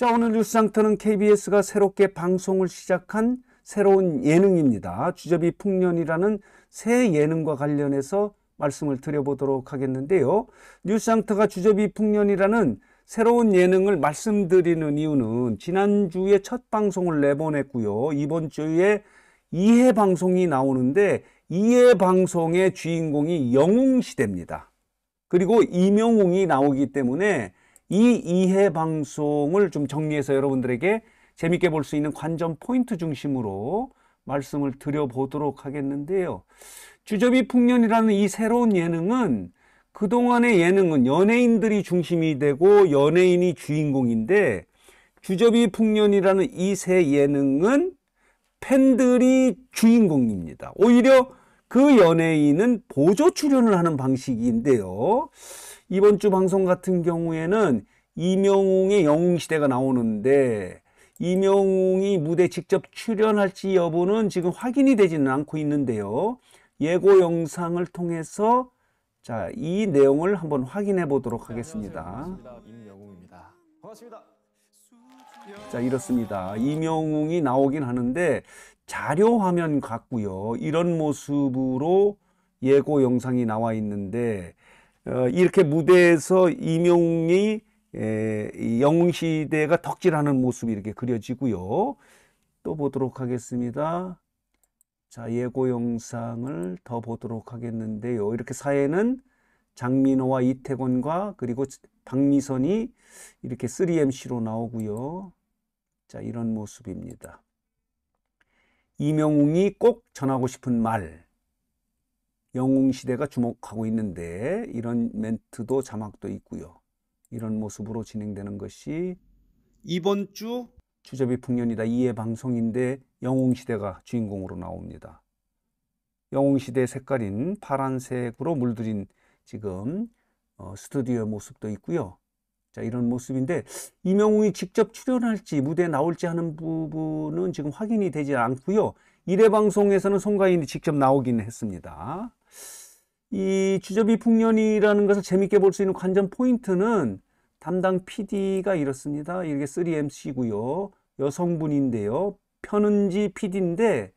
자, 오늘 뉴스상터는 KBS가 새롭게 방송을 시작한 새로운 예능입니다. 주접이 풍년이라는 새 예능과 관련해서 말씀을 드려보도록 하겠는데요. 뉴스상터가 주접이 풍년이라는 새로운 예능을 말씀드리는 이유는 지난주에 첫 방송을 내보냈고요. 이번 주에 2회 방송이 나오는데 2회 방송의 주인공이 영웅시대입니다. 그리고 이명웅이 나오기 때문에 이 이해 방송을 좀 정리해서 여러분들에게 재밌게 볼 수 있는 관전 포인트 중심으로 말씀을 드려보도록 하겠는데요. 주접이 풍년이라는 이 새로운 예능은 그동안의 예능은 연예인들이 중심이 되고 연예인이 주인공인데 주접이 풍년이라는 이 새 예능은 팬들이 주인공입니다. 오히려 그 연예인은 보조 출연을 하는 방식인데요. 이번 주 방송 같은 경우에는 이명웅의 영웅시대가 나오는데 이명웅이 무대 직접 출연할지 여부는 지금 확인이 되지는 않고 있는데요. 예고 영상을 통해서 자, 이 내용을 한번 확인해 보도록 네, 하겠습니다. 임영웅입니다. 반갑습니다. 자, 이렇습니다. 이명웅이 나오긴 하는데 자료 화면 같고요. 이런 모습으로 예고 영상이 나와 있는데 어, 이렇게 무대에서 임용이 영웅시대가 덕질하는 모습이 이렇게 그려지고요. 또 보도록 하겠습니다. 자, 예고 영상을 더 보도록 하겠는데요. 이렇게 사회는 장민호와 이태곤과 그리고 박미선이 이렇게 3MC로 나오고요. 자, 이런 모습입니다. 이명웅이 꼭 전하고 싶은 말. 영웅시대가 주목하고 있는데 이런 멘트도 자막도 있고요. 이런 모습으로 진행되는 것이 이번 주주접이 풍년이다 2회 방송인데 영웅시대가 주인공으로 나옵니다. 영웅시대 색깔인 파란색으로 물들인 지금 어, 스튜디오의 모습도 있고요. 자 이런 모습인데 이명웅이 직접 출연할지 무대에 나올지 하는 부분은 지금 확인이 되지 않고요. 일회 방송에서는 송가인이 직접 나오긴 했습니다. 이 주저비 풍년이라는 것을 재밌게 볼 수 있는 관전 포인트는 담당 PD가 이렇습니다. 이게 3MC고요. 여성분인데요. 편은지 PD인데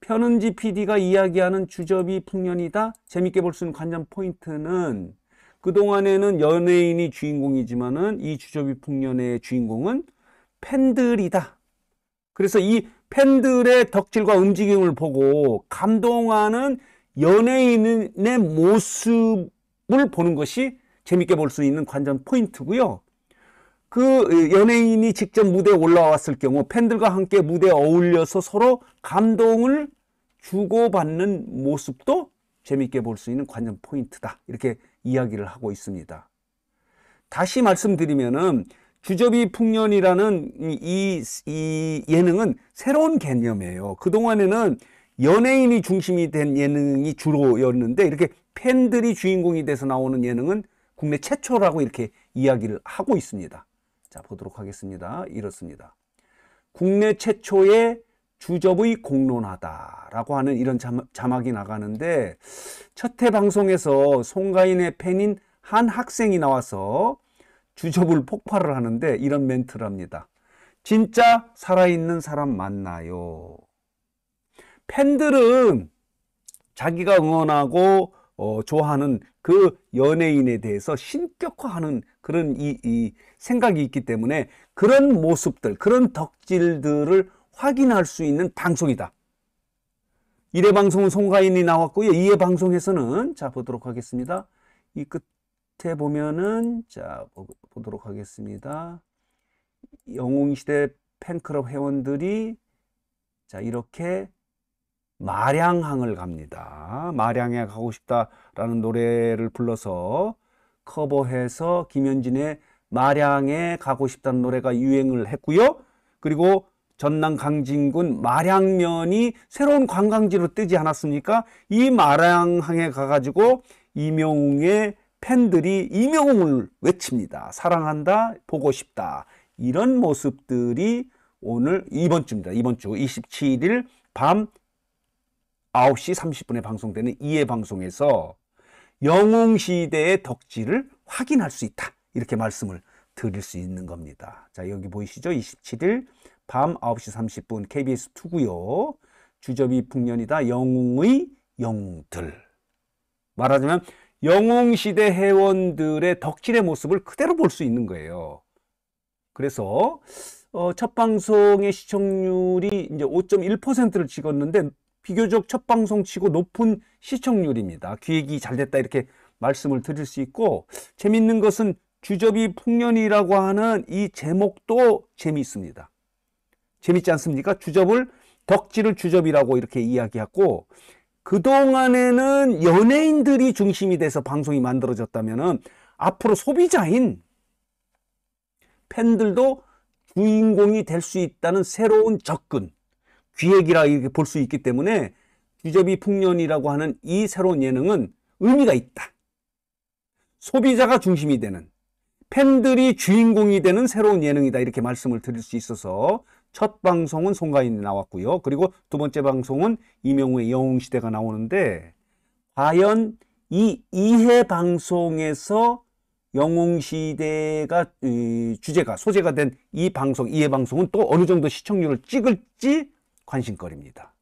편은지 PD가 이야기하는 주접이 풍년이다. 재밌게 볼 수 있는 관전 포인트는 그동안에는 연예인이 주인공이지만은 이 주접이 풍년의 주인공은 팬들이다. 그래서 이 팬들의 덕질과 움직임을 보고 감동하는 연예인의 모습을 보는 것이 재밌게 볼 수 있는 관전 포인트고요. 그 연예인이 직접 무대에 올라왔을 경우 팬들과 함께 무대에 어울려서 서로 감동을 주고받는 모습도 재밌게 볼 수 있는 관전 포인트다. 이렇게 이야기를 하고 있습니다. 다시 말씀드리면은 주접이 풍년이라는 이, 이 예능은 새로운 개념이에요. 그동안에는 연예인이 중심이 된 예능이 주로였는데 이렇게 팬들이 주인공이 돼서 나오는 예능은 국내 최초라고 이렇게 이야기를 하고 있습니다. 자, 보도록 하겠습니다. 이렇습니다. 국내 최초의 주접의 공론화다라고 하는 이런 자막이 나가는데 첫 해 방송에서 송가인의 팬인 한 학생이 나와서 주접을 폭발을 하는데 이런 멘트를 합니다. 진짜 살아있는 사람 맞나요 팬들은 자기가 응원하고 어, 좋아하는 그 연예인에 대해서 신격화하는 그런 이, 이 생각이 있기 때문에 그런 모습들, 그런 덕질들을 확인할 수 있는 방송이다. 1회 방송은 송가인이 나왔고요. 2회 방송에서는 자 보도록 하겠습니다. 이 끝. 밑에 보면은 자 보도록 하겠습니다. 영웅시대 팬클럽 회원들이 자 이렇게 마량항을 갑니다. 마량에 가고 싶다라는 노래를 불러서 커버해서 김현진의 마량에 가고 싶다는 노래가 유행을 했고요. 그리고 전남 강진군 마량면이 새로운 관광지로 뜨지 않았습니까? 이 마량항에 가가지고 이명웅의 팬들이 이명웅을 외칩니다. 사랑한다, 보고 싶다. 이런 모습들이 오늘 이번 주입니다. 이번 주 27일 밤 9시 30분에 방송되는 이해 방송에서 영웅 시대의 덕질을 확인할 수 있다. 이렇게 말씀을 드릴 수 있는 겁니다. 자, 여기 보이시죠? 27일 밤 9시 30분 KBS 2고요. 주접이 풍년이다. 영웅의 영웅들. 말하자면 영웅시대 회원들의 덕질의 모습을 그대로 볼 수 있는 거예요. 그래서 어, 첫 방송의 시청률이 이제 5.1%를 찍었는데 비교적 첫 방송치고 높은 시청률입니다. 기획이 잘 됐다 이렇게 말씀을 드릴 수 있고 재밌는 것은 주접이 풍년이라고 하는 이 제목도 재미있습니다. 재밌지 않습니까? 주접을 덕질을 주접이라고 이렇게 이야기하고 그동안에는 연예인들이 중심이 돼서 방송이 만들어졌다면 앞으로 소비자인 팬들도 주인공이 될 수 있다는 새로운 접근, 기획이라 이렇게 볼 수 있기 때문에 뒤접이 풍년이라고 하는 이 새로운 예능은 의미가 있다. 소비자가 중심이 되는 팬들이 주인공이 되는 새로운 예능이다 이렇게 말씀을 드릴 수 있어서 첫 방송은 송가인이 나왔고요. 그리고 두 번째 방송은 이명우의 영웅시대가 나오는데 과연 이 이해 방송에서 영웅시대가 주제가 소재가 된 이 방송 이해 방송은 또 어느 정도 시청률을 찍을지 관심거리입니다.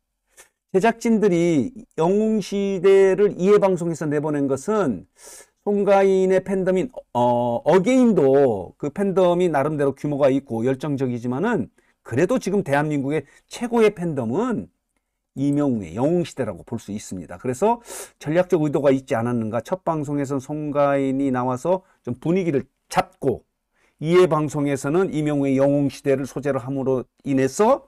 제작진들이 영웅시대를 이해 방송에서 내보낸 것은 송가인의 팬덤인 어, 어게인도 그 팬덤이 나름대로 규모가 있고 열정적이지만은 그래도 지금 대한민국의 최고의 팬덤은 이명웅의 영웅시대라고 볼 수 있습니다. 그래서 전략적 의도가 있지 않았는가. 첫 방송에서는 송가인이 나와서 좀 분위기를 잡고 이해 방송에서는 이명웅의 영웅시대를 소재로 함으로 인해서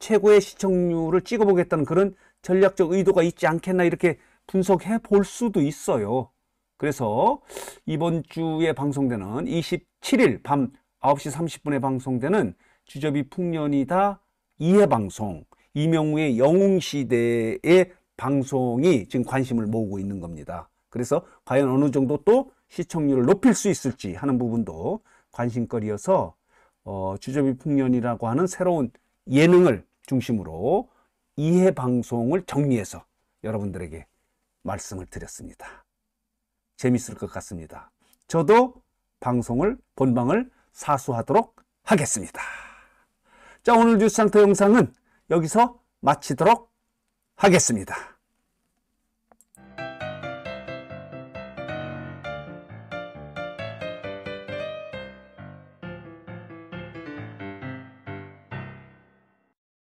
최고의 시청률을 찍어보겠다는 그런 전략적 의도가 있지 않겠나 이렇게 분석해 볼 수도 있어요. 그래서 이번 주에 방송되는 27일 밤 9시 30분에 방송되는 지저비 풍년이다 이해방송 이명우의 영웅시대의 방송이 지금 관심을 모으고 있는 겁니다. 그래서 과연 어느 정도 또 시청률을 높일 수 있을지 하는 부분도 관심거리여서 어, 주접이 풍년이라고 하는 새로운 예능을 중심으로 이해 방송을 정리해서 여러분들에게 말씀을 드렸습니다. 재밌을 것 같습니다. 저도 방송을 본방을 사수하도록 하겠습니다. 자 오늘 뉴스 상태 영상은 여기서 마치도록 하겠습니다.